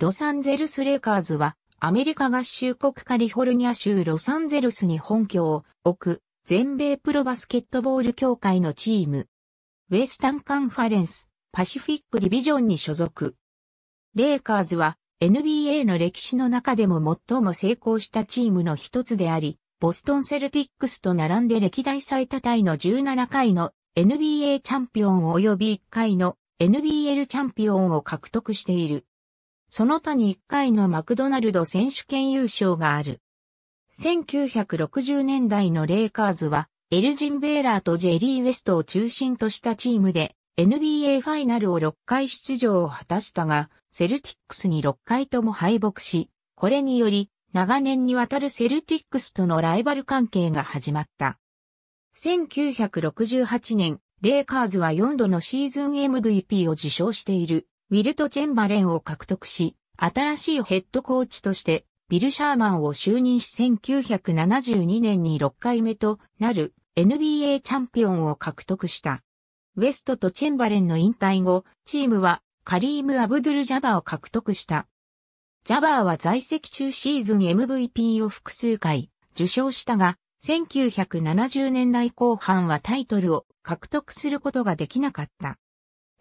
ロサンゼルスレイカーズは、アメリカ合衆国カリフォルニア州ロサンゼルスに本拠を置く、全米プロバスケットボール協会のチーム。ウェスタンカンファレンス、パシフィックディビジョンに所属。レイカーズは、NBA の歴史の中でも最も成功したチームの一つであり、ボストンセルティックスと並んで歴代最多タイの17回の NBA チャンピオン及び1回の NBL チャンピオンを獲得している。その他に1回のマクドナルド選手権優勝がある。1960年代のレイカーズは、エルジン・ベーラーとジェリー・ウェストを中心としたチームで、NBA ファイナルを6回出場を果たしたが、セルティックスに6回とも敗北し、これにより、長年にわたるセルティックスとのライバル関係が始まった。1968年、レイカーズは4度のシーズン MVP を受賞しているウィルト・チェンバレンを獲得し、新しいヘッドコーチとして、ビル・シャーマンを就任し1972年に6回目となる NBA チャンピオンを獲得した。ウェストとチェンバレンの引退後、チームはカリーム・アブドゥル・ジャバーを獲得した。ジャバーは在籍中シーズン MVP を複数回受賞したが、1970年代後半はタイトルを獲得することができなかった。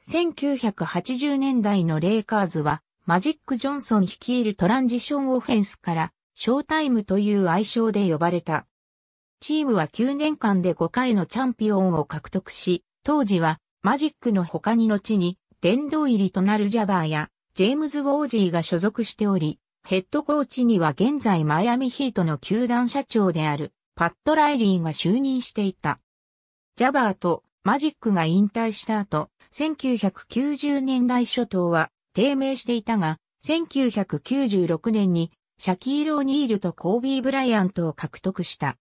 1980年代のレイカーズは、マジック・ジョンソン率いるトランジションオフェンスから、ショータイムという愛称で呼ばれた。チームは9年間で5回のチャンピオンを獲得し、当時はマジックの他に後に殿堂入りとなるジャバーやジェームズ・ウォージーが所属しており、ヘッドコーチには現在マイアミヒートの球団社長であるパッド・ライリーが就任していた。ジャバーとマジックが引退した後、1990年代初頭は低迷していたが、1996年にシャキール・オニールとコービー・ブライアントを獲得した。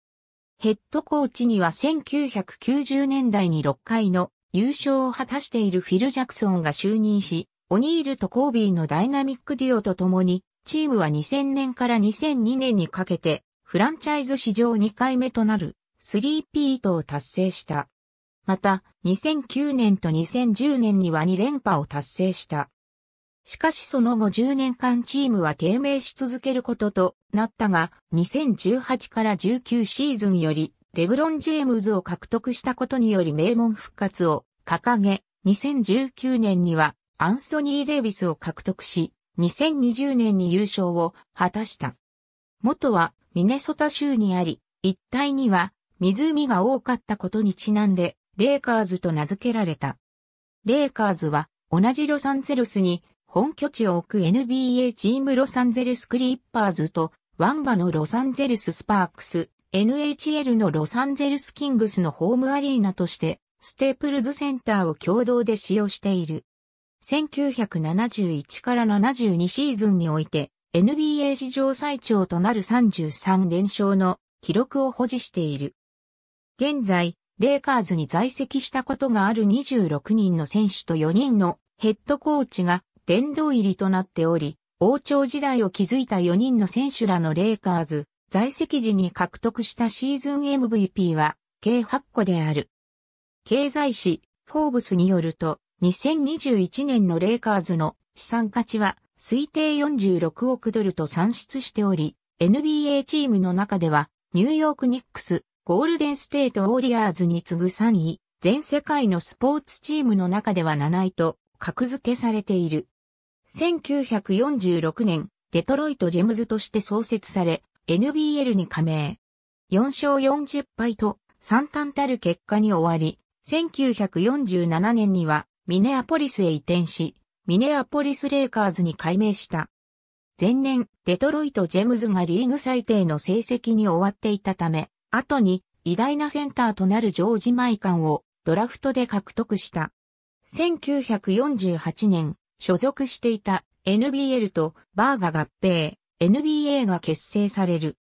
ヘッドコーチには1990年代に6回の優勝を果たしているフィル・ジャクソンが就任し、オニールとコービーのダイナミックデュオと共に、チームは2000年から2002年にかけて、フランチャイズ史上2回目となる、3ピートを達成した。また、2009年と2010年には2連覇を達成した。しかしその後10年間チームは低迷し続けることとなったが、2018から19シーズンより、レブロン・ジェームズを獲得したことにより名門復活を掲げ、2019年にはアンソニー・デイビスを獲得し、2020年に優勝を果たした。元はミネソタ州にあり、一帯には湖が多かったことにちなんで、レイカーズと名付けられた。レイカーズは同じロサンゼルスに本拠地を置く NBA チームロサンゼルスクリッパーズとワンバのロサンゼルススパークス、NHL のロサンゼルスキングスのホームアリーナとしてステープルズセンターを共同で使用している。1971から72シーズンにおいて NBA 史上最長となる33連勝の記録を保持している。現在、レイカーズに在籍したことがある26人の選手と4人のヘッドコーチが殿堂入りとなっており、王朝時代を築いた4人の選手らのレイカーズ、在籍時に獲得したシーズン MVP は計8個である。経済誌、フォーブスによると、2021年のレイカーズの資産価値は推定46億ドルと算出しており、NBA チームの中ではニューヨークニックス、ゴールデンステートウォリアーズに次ぐ3位、全世界のスポーツチームの中では7位と格付けされている。1946年、デトロイト・ジェムズとして創設され、NBL に加盟。4勝40敗と惨憺たる結果に終わり、1947年にはミネアポリスへ移転し、ミネアポリス・レイカーズに改名した。前年、デトロイト・ジェムズがリーグ最低の成績に終わっていたため、後に偉大なセンターとなるジョージ・マイカンをドラフトで獲得した。1948年、所属していた NBL とバーが合併、NBA が結成される。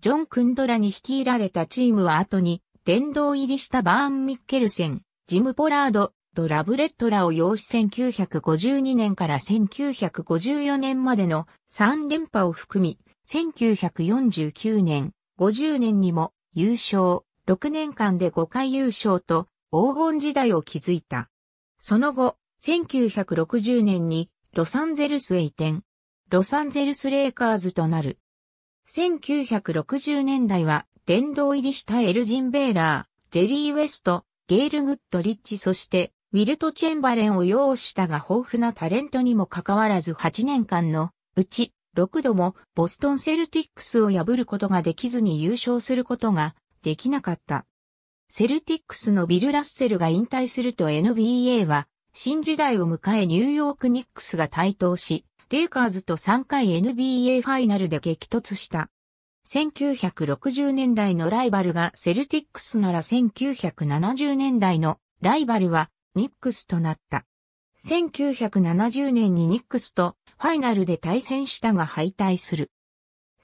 ジョン・クンドラに率いられたチームは後に、殿堂入りしたバーン・ミッケルセン、ジム・ポラード、ドラブレットらを擁し1952年から1954年までの3連覇を含み、1949年、50年にも優勝、6年間で5回優勝と黄金時代を築いた。その後、1960年にロサンゼルスへ移転、ロサンゼルスレイカーズとなる。1960年代は殿堂入りしたエルジン・ベーラー、ジェリー・ウェスト、ゲール・グッド・リッチそしてウィルト・チェンバレンを擁したが豊富なタレントにもかかわらず8年間のうち6度もボストンセルティックスを破ることができずに優勝することができなかった。セルティックスのビル・ラッセルが引退すると NBA は新時代を迎えニューヨーク・ニックスが台頭し、レイカーズと3回 NBA ファイナルで激突した。1960年代のライバルがセルティックスなら1970年代のライバルはニックスとなった。1970年にニックスとファイナルで対戦したが敗退する。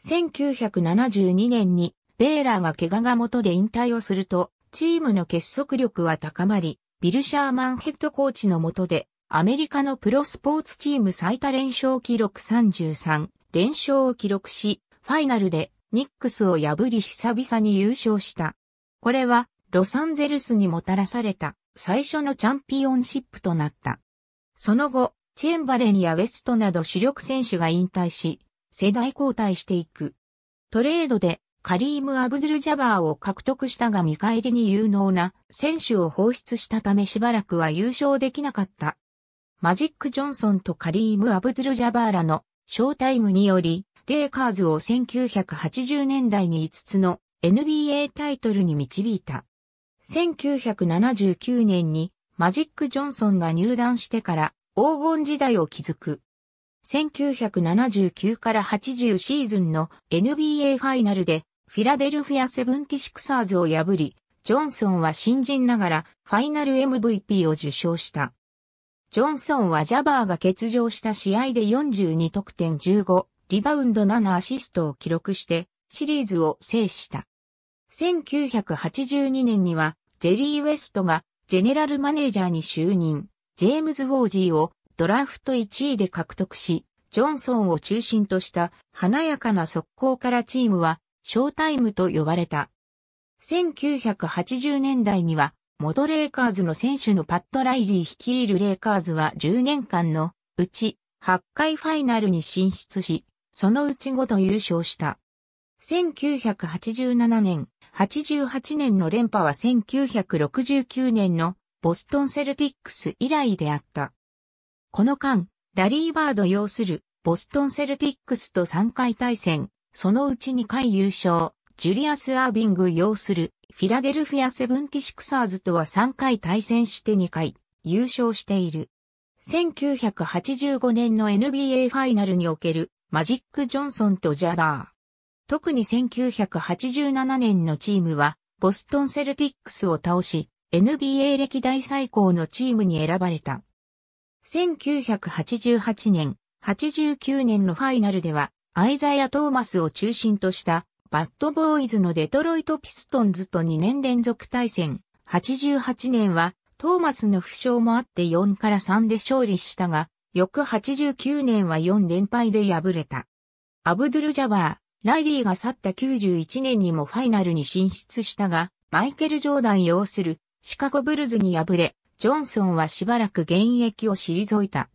1972年にベーラーが怪我が元で引退をすると、チームの結束力は高まり、ビル・シャーマンヘッドコーチの下で、アメリカのプロスポーツチーム最多連勝記録33連勝を記録し、ファイナルでニックスを破り久々に優勝した。これはロサンゼルスにもたらされた最初のチャンピオンシップとなった。その後、チェンバレンやウェストなど主力選手が引退し、世代交代していく。トレードでカリーム・アブドゥル・ジャバーを獲得したが見返りに有能な選手を放出したためしばらくは優勝できなかった。マジック・ジョンソンとカリーム・アブドゥル・ジャバーらのショータイムにより、レイカーズを1980年代に5つの NBA タイトルに導いた。1979年にマジック・ジョンソンが入団してから黄金時代を築く。1979から80シーズンの NBA ファイナルでフィラデルフィアセブンティシクサーズを破り、ジョンソンは新人ながらファイナル MVP を受賞した。ジョンソンはジャバーが欠場した試合で42得点15、リバウンド7アシストを記録してシリーズを制した。1982年にはジェリー・ウェストがジェネラルマネージャーに就任。ジェームズ・ウォージーをドラフト1位で獲得し、ジョンソンを中心とした華やかな速攻からチームはショータイムと呼ばれた。1980年代にはモドレイカーズの選手のパッド・ライリー率いるレイカーズは10年間のうち8回ファイナルに進出し、そのうち5と優勝した。1987年、88年の連覇は1969年のボストンセルティックス以来であった。この間、ラリーバード要するボストンセルティックスと3回対戦、そのうち2回優勝、ジュリアス・アービング要するフィラデルフィア・セブンティシクサーズとは3回対戦して2回優勝している。1985年の NBA ファイナルにおけるマジック・ジョンソンとジャバー。特に1987年のチームはボストンセルティックスを倒し、NBA 歴代最高のチームに選ばれた。1988年、89年のファイナルでは、アイザイア・トーマスを中心とした、バッドボーイズのデトロイト・ピストンズと2年連続対戦。88年は、トーマスの負傷もあって4から3で勝利したが、翌89年は4連敗で敗れた。アブドゥル・ジャバー、ライリーが去った91年にもファイナルに進出したが、マイケル・ジョーダン擁するシカゴブルズに敗れ、ジョンソンはしばらく現役を退いた。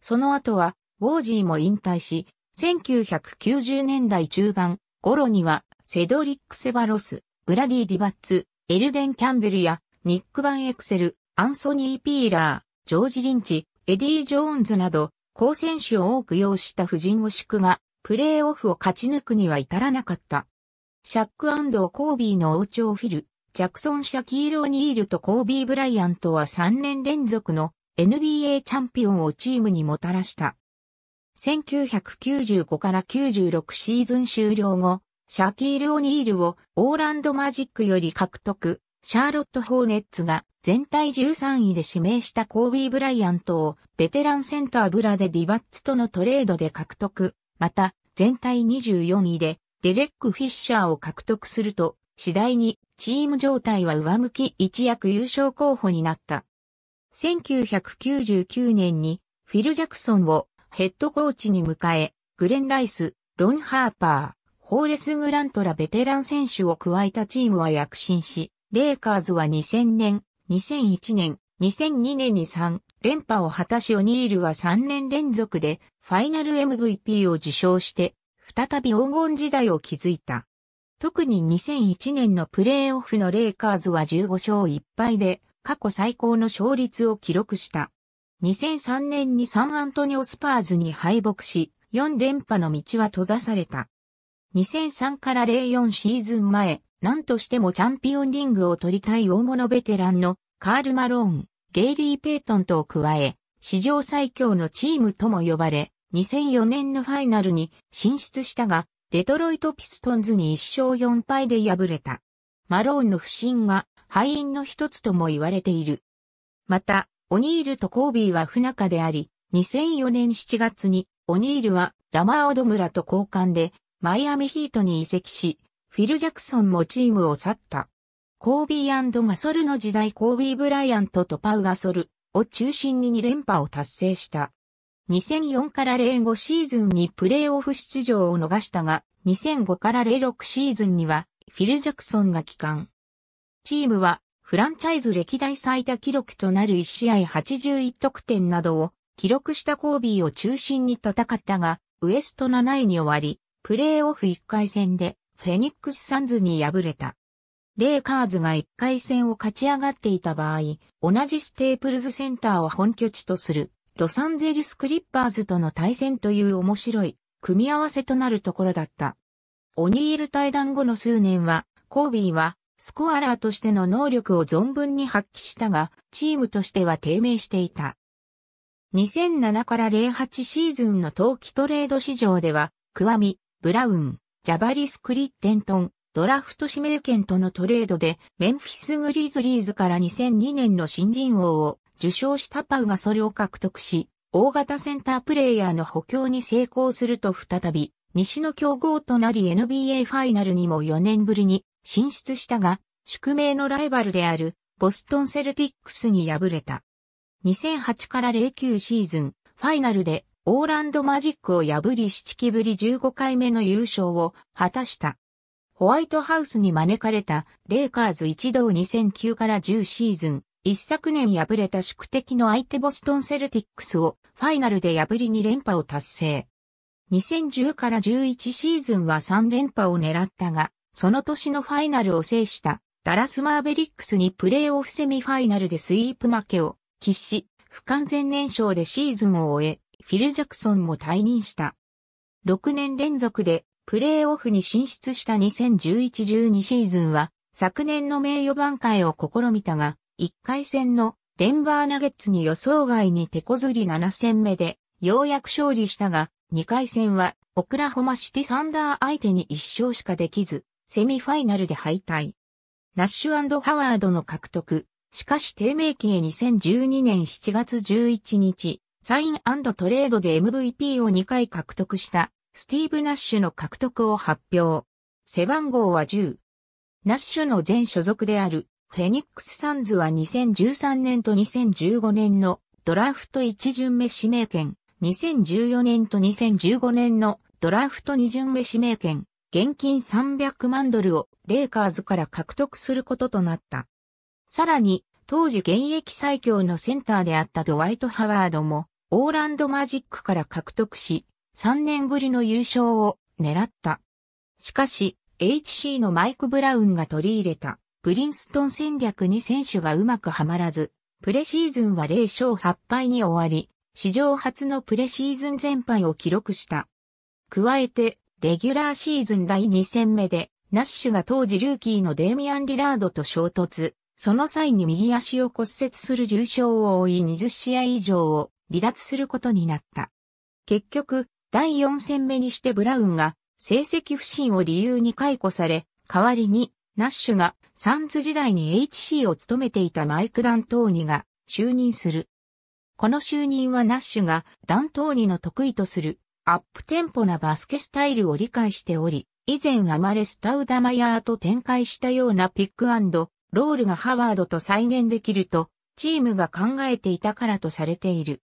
その後は、ウォージーも引退し、1990年代中盤頃には、セドリック・セバロス、ブラディ・ディバッツ、エルデン・キャンベルや、ニック・バン・エクセル、アンソニー・ピーラー、ジョージ・リンチ、エディ・ジョーンズなど、好選手を多く擁した夫人をくが、プレーオフを勝ち抜くには至らなかった。シャックコービーの王朝フィル、ジャクソン・シャキール・オニールとコービー・ブライアントは3年連続の NBA チャンピオンをチームにもたらした。1995から96シーズン終了後、シャキール・オニールをオーランド・マジックより獲得、シャーロット・ホーネッツが全体13位で指名したコービー・ブライアントをベテランセンターブラでディバッツとのトレードで獲得、また全体24位でデレック・フィッシャーを獲得すると次第にチーム状態は上向き一躍優勝候補になった。1999年にフィル・ジャクソンをヘッドコーチに迎え、グレン・ライス、ロン・ハーパー、ホーレス・グラントらベテラン選手を加えたチームは躍進し、レイカーズは2000年、2001年、2002年に3連覇を果たしオニールは3年連続でファイナル MVP を受賞して、再び黄金時代を築いた。特に2001年のプレーオフのレイカーズは15勝1敗で過去最高の勝率を記録した。2003年にサンアントニオスパーズに敗北し、4連覇の道は閉ざされた。2003から04シーズン前、何としてもチャンピオンリングを取りたい大物ベテランのカール・マローン、ゲイリー・ペイトンとを加え、史上最強のチームとも呼ばれ、2004年のファイナルに進出したが、デトロイトピストンズに1勝4敗で敗れた。マローンの不振が敗因の一つとも言われている。また、オニールとコービーは不仲であり、2004年7月にオニールはラマーオド村と交換でマイアミヒートに移籍し、フィル・ジャクソンもチームを去った。コービーガソルの時代コービー・ブライアントとパウ・ガソルを中心に2連覇を達成した。2004から05シーズンにプレーオフ出場を逃したが、2005から06シーズンには、フィル・ジャクソンが帰還。チームは、フランチャイズ歴代最多記録となる1試合81得点などを、記録したコービーを中心に戦ったが、ウエスト7位に終わり、プレーオフ1回戦で、フェニックスサンズに敗れた。レイカーズが1回戦を勝ち上がっていた場合、同じステープルズセンターを本拠地とするロサンゼルスクリッパーズとの対戦という面白い組み合わせとなるところだった。オニール対談後の数年は、コービーはスコアラーとしての能力を存分に発揮したが、チームとしては低迷していた。2007から08シーズンの冬季トレード市場では、クワミ、ブラウン、ジャバリス・クリッテントン、ドラフト指名権とのトレードで、メンフィス・グリーズリーズから2002年の新人王を受賞したパウがそれを獲得し、大型センタープレイヤーの補強に成功すると再び、西の強豪となり NBA ファイナルにも4年ぶりに進出したが、宿命のライバルであるボストンセルティックスに敗れた。2008から09シーズン、ファイナルでオーランドマジックを破り7期ぶり15回目の優勝を果たした。ホワイトハウスに招かれたレイカーズ一同2009から10シーズン、一昨年敗れた宿敵の相手ボストンセルティックスをファイナルで破り2連覇を達成。2010から11シーズンは3連覇を狙ったが、その年のファイナルを制したダラスマーベリックスにプレーオフセミファイナルでスイープ負けを喫し、不完全燃焼でシーズンを終え、フィル・ジャクソンも退任した。6年連続でプレーオフに進出した2011-12シーズンは昨年の名誉挽回を試みたが、1回戦のデンバーナゲッツに予想外に手こずり7戦目で、ようやく勝利したが、2回戦は、オクラホマシティサンダー相手に1勝しかできず、セミファイナルで敗退。ナッシュハワードの獲得。しかし低迷期へ2012年7月11日、サイントレードで MVP を2回獲得したスティーブ・ナッシュの獲得を発表。背番号は10。ナッシュの全所属であるフェニックスサンズは2013年と2015年のドラフト1巡目指名権、2014年と2015年のドラフト2巡目指名権、現金300万ドルをレイカーズから獲得することとなった。さらに、当時現役最強のセンターであったドワイト・ハワードも、オーランドマジックから獲得し、3年ぶりの優勝を狙った。しかし、HC のマイク・ブラウンが取り入れたプリンストン戦略に選手がうまくはまらず、プレシーズンは0勝8敗に終わり、史上初のプレシーズン全敗を記録した。加えて、レギュラーシーズン第2戦目で、ナッシュが当時ルーキーのデイミアン・リラードと衝突、その際に右足を骨折する重傷を負い20試合以上を離脱することになった。結局、第4戦目にしてブラウンが成績不振を理由に解雇され、代わりにナッシュがサンズ時代に HC を務めていたマイク・ダントーニが就任する。この就任はナッシュがダントーニの得意とするアップテンポなバスケスタイルを理解しており、以前アマレスタウダマヤーと展開したようなピックロールがハワードと再現できると、チームが考えていたからとされている。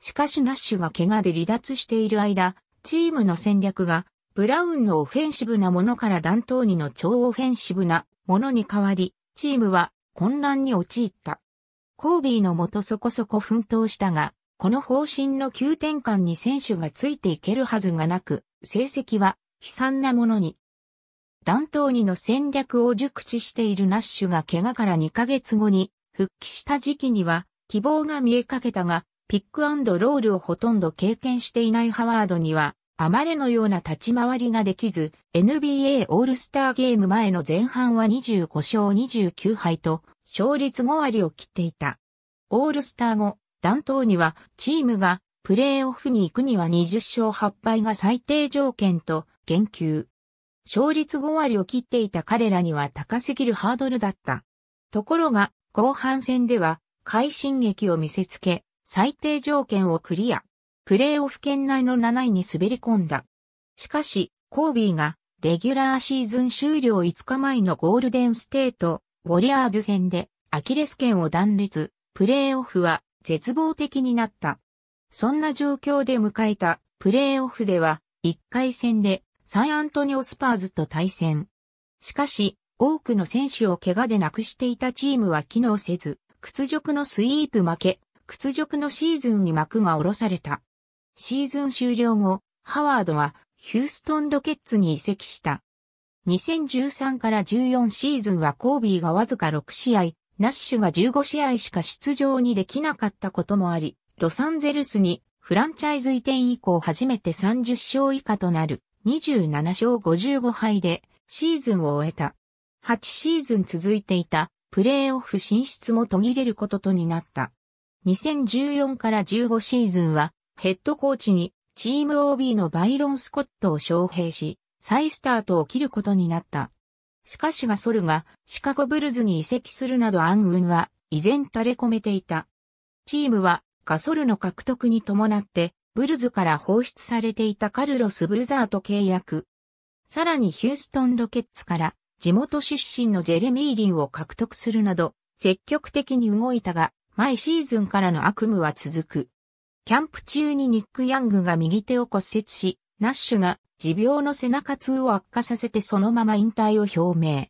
しかしナッシュが怪我で離脱している間、チームの戦略がブラウンのオフェンシブなものからダントーニの超オフェンシブなものに変わり、チームは混乱に陥った。コービーのもとそこそこ奮闘したが、この方針の急転換に選手がついていけるはずがなく、成績は悲惨なものに。ダントーニの戦略を熟知しているナッシュが怪我から2ヶ月後に復帰した時期には希望が見えかけたが、ピックロールをほとんど経験していないハワードにはあまれのような立ち回りができず、NBA オールスターゲーム前の前半は25勝29敗と、勝率5割を切っていた。オールスター後、弾頭には、チームが、プレーオフに行くには20勝8敗が最低条件と、言及。勝率5割を切っていた彼らには高すぎるハードルだった。ところが、後半戦では、快進撃を見せつけ、最低条件をクリア。プレーオフ圏内の7位に滑り込んだ。しかし、コービーがレギュラーシーズン終了5日前のゴールデンステート、ウォリアーズ戦でアキレス腱を断裂、プレーオフは絶望的になった。そんな状況で迎えたプレーオフでは1回戦でサンアントニオスパーズと対戦。しかし、多くの選手を怪我でなくしていたチームは機能せず、屈辱のスイープ負け、屈辱のシーズンに幕が下ろされた。シーズン終了後、ハワードはヒューストンロケッツに移籍した。2013から14シーズンはコービーがわずか6試合、ナッシュが15試合しか出場にできなかったこともあり、ロサンゼルスにフランチャイズ移転以降初めて30勝以下となる27勝55敗でシーズンを終えた。8シーズン続いていたプレーオフ進出も途切れることとになった。2014から15シーズンはヘッドコーチにチーム OB のバイロン・スコットを招聘し、再スタートを切ることになった。しかしガソルがシカゴブルズに移籍するなど暗雲は依然垂れ込めていた。チームはガソルの獲得に伴ってブルズから放出されていたカルロス・ブルザーと契約。さらにヒューストン・ロケッツから地元出身のジェレミー・リンを獲得するなど積極的に動いたが、毎シーズンからの悪夢は続く。キャンプ中にニック・ヤングが右手を骨折し、ナッシュが持病の背中痛を悪化させてそのまま引退を表明。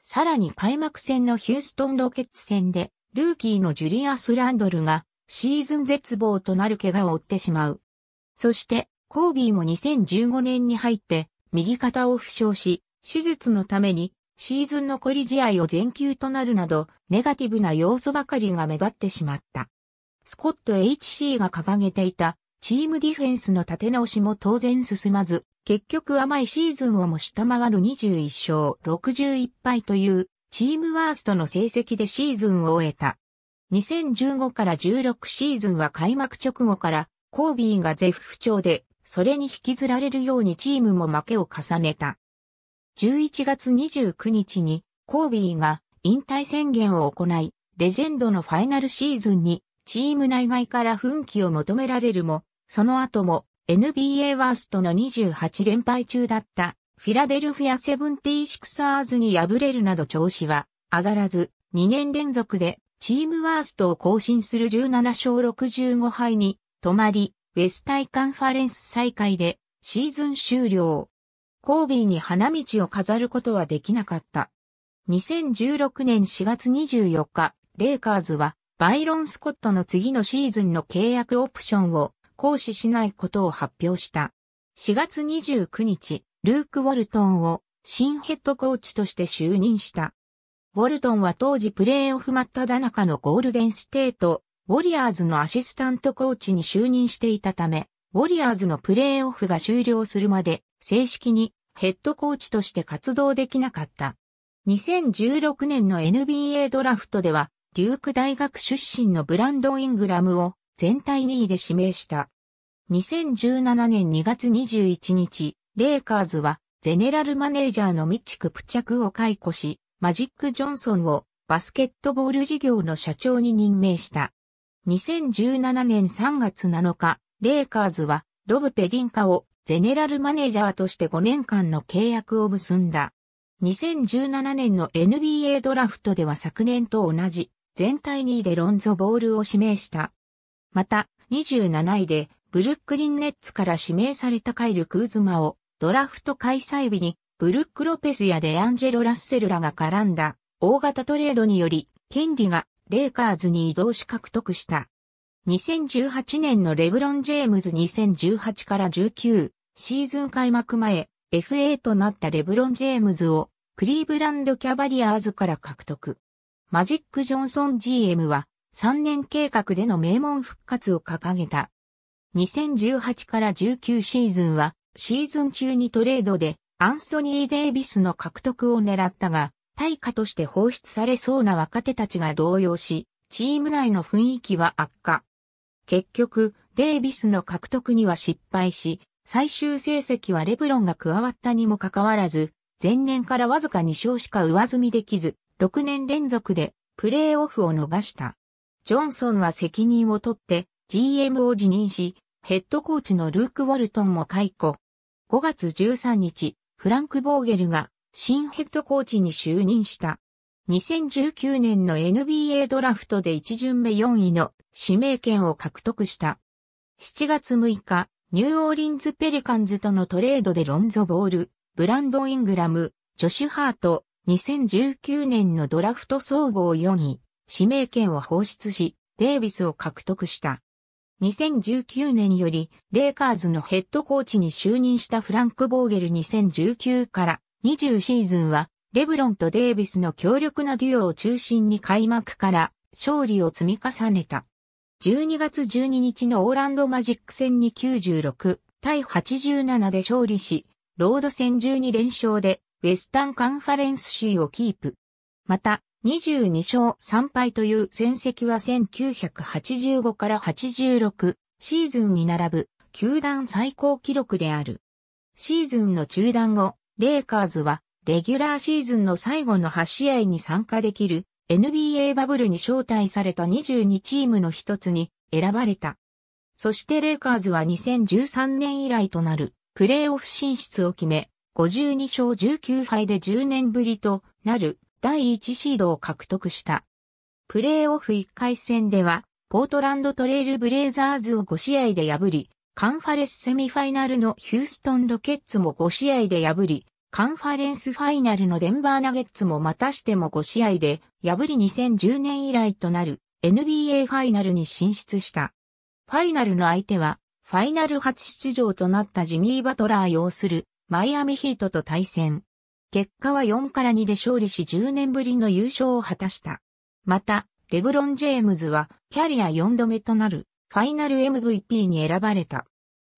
さらに開幕戦のヒューストンロケッツ戦で、ルーキーのジュリアス・ランドルがシーズン絶望となる怪我を負ってしまう。そして、コービーも2015年に入って右肩を負傷し、手術のためにシーズン残り試合を全休となるなど、ネガティブな要素ばかりが目立ってしまった。スコット HC が掲げていたチームディフェンスの立て直しも当然進まず、結局甘いシーズンをも下回る21勝61敗というチームワーストの成績でシーズンを終えた。2015から16シーズンは開幕直後からコービーがゼフ不調で、それに引きずられるようにチームも負けを重ねた。11月29日にコービーが引退宣言を行い、レジェンドのファイナルシーズンにチーム内外から奮起を求められるも、その後も NBA ワーストの28連敗中だったフィラデルフィアセブンティーシクサーズに敗れるなど調子は上がらず、2年連続でチームワーストを更新する17勝65敗に止まり、ウェスタイカンファレンス再開でシーズン終了。コービーに花道を飾ることはできなかった。2016年4月24日、レイカーズはバイロン・スコットの次のシーズンの契約オプションを行使しないことを発表した。4月29日、ルーク・ウォルトンを新ヘッドコーチとして就任した。ウォルトンは当時プレーオフ真っただ中のゴールデンステート、ウォリアーズのアシスタントコーチに就任していたため、ウォリアーズのプレーオフが終了するまで正式にヘッドコーチとして活動できなかった。2016年の NBA ドラフトではデューク大学出身のブランドイングラムを全体2位で指名した。2017年2月21日、レイカーズはゼネラルマネージャーのミッチ・クプチャクを解雇し、マジック・ジョンソンをバスケットボール事業の社長に任命した。2017年3月7日、レイカーズはロブ・ペリンカをゼネラルマネージャーとして5年間の契約を結んだ。2017年の NBA ドラフトでは昨年と同じ全体2位でロンゾボールを指名した。また、27位でブルックリンネッツから指名されたカイル・クーズマをドラフト開催日にブルック・ロペスやデアンジェロ・ラッセルらが絡んだ大型トレードにより権利がレイカーズに移動し獲得した。2018年のレブロン・ジェームズ2018から19シーズン開幕前 FA となったレブロン・ジェームズをクリーブランド・キャバリアーズから獲得。マジック・ジョンソン GM は3年計画での名門復活を掲げた。2018から19シーズンはシーズン中にトレードでアンソニー・デイビスの獲得を狙ったが、対価として放出されそうな若手たちが動揺し、チーム内の雰囲気は悪化。結局、デイビスの獲得には失敗し、最終成績はレブロンが加わったにもかかわらず、前年からわずか2勝しか上積みできず、6年連続でプレーオフを逃した。ジョンソンは責任を取って GM を辞任し、ヘッドコーチのルーク・ウォルトンも解雇。5月13日、フランク・ボーゲルが新ヘッドコーチに就任した。2019年の NBA ドラフトで1巡目4位の指名権を獲得した。7月6日、ニューオーリンズ・ペリカンズとのトレードでロンゾ・ボール、ブランド・イングラム、ジョシュ・ハート、2019年のドラフト総合4位、指名権を放出し、デイビスを獲得した。2019年より、レイカーズのヘッドコーチに就任したフランク・ボーゲル2019から20シーズンは、レブロンとデイビスの強力なデュオを中心に開幕から勝利を積み重ねた。12月12日のオーランドマジック戦に96対87で勝利し、ロード戦12連勝でウェスタンカンファレンスシーをキープ。また、22勝3敗という戦績は1985から86シーズンに並ぶ球団最高記録である。シーズンの中断後、レイカーズはレギュラーシーズンの最後の8試合に参加できる NBA バブルに招待された22チームの一つに選ばれた。そしてレイカーズは2013年以来となるプレーオフ進出を決め、52勝19敗で10年ぶりとなる第1シードを獲得した。プレーオフ1回戦では、ポートランドトレイルブレイザーズを5試合で破り、カンファレンスセミファイナルのヒューストンロケッツも5試合で破り、カンファレンスファイナルのデンバーナゲッツもまたしても5試合で破り2010年以来となる NBA ファイナルに進出した。ファイナルの相手は、ファイナル初出場となったジミー・バトラー擁するマイアミヒートと対戦。結果は4から2で勝利し10年ぶりの優勝を果たした。また、レブロン・ジェームズはキャリア4度目となるファイナル MVP に選ばれた。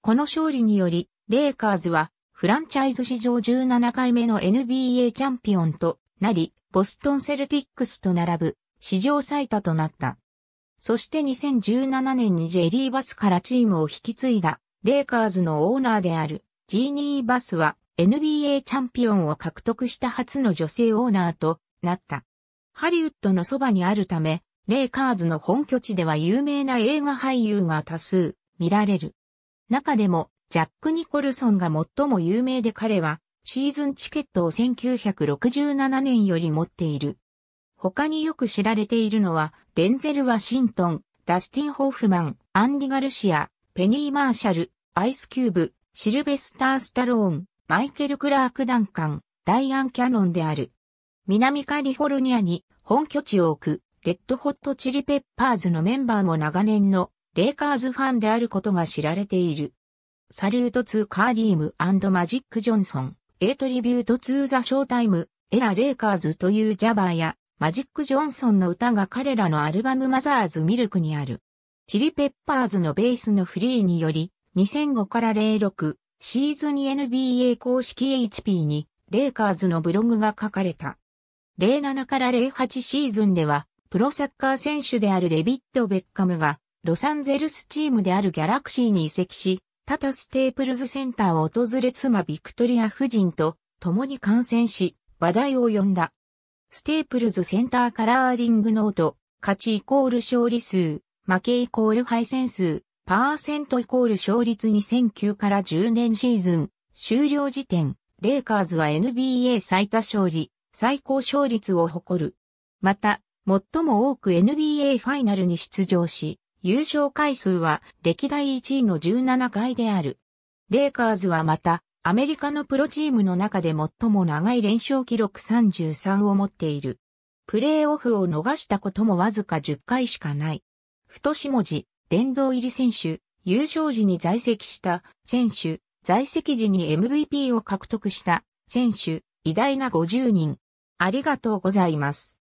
この勝利により、レイカーズはフランチャイズ史上17回目の NBA チャンピオンとなり、ボストンセルティックスと並ぶ史上最多となった。そして2017年にジェリーバスからチームを引き継いだレイカーズのオーナーであるジーニー・バスは NBA チャンピオンを獲得した初の女性オーナーとなった。ハリウッドのそばにあるため、レイカーズの本拠地では有名な映画俳優が多数見られる。中でも、ジャック・ニコルソンが最も有名で彼は、シーズンチケットを1967年より持っている。他によく知られているのは、デンゼル・ワシントン、ダスティン・ホーフマン、アンディ・ガルシア、ペニー・マーシャル、アイス・キューブ、シルベスター・スタローン、マイケル・クラーク・ダンカン、ダイアン・キャノンである。南カリフォルニアに本拠地を置く、レッドホットチリペッパーズのメンバーも長年のレイカーズファンであることが知られている。サルートツー・カーリームマジック・ジョンソン、エイトリビュートツー・ザ・ショータイム、エラ・レイカーズというジャバーやマジック・ジョンソンの歌が彼らのアルバムマザーズ・ミルクにある。チリペッパーズのベースのフリーにより、2005から06シーズンに NBA 公式 HP にレイカーズのブログが書かれた。07から08シーズンではプロサッカー選手であるデビッド・ベッカムがロサンゼルスチームであるギャラクシーに移籍し、タタステープルズセンターを訪れ妻ビクトリア夫人と共に観戦し、話題を呼んだ。ステープルズセンターカラーリングノート、勝ちイコール勝利数、負けイコール敗戦数、パーセントイコール勝率2009から10年シーズン、終了時点、レイカーズは NBA 最多勝利、最高勝率を誇る。また、最も多く NBA ファイナルに出場し、優勝回数は歴代1位の17回である。レイカーズはまた、アメリカのプロチームの中で最も長い連勝記録33を持っている。プレーオフを逃したこともわずか10回しかない。太し文字、殿堂入り選手、優勝時に在籍した選手、在籍時に MVP を獲得した選手、偉大な50人。ありがとうございます。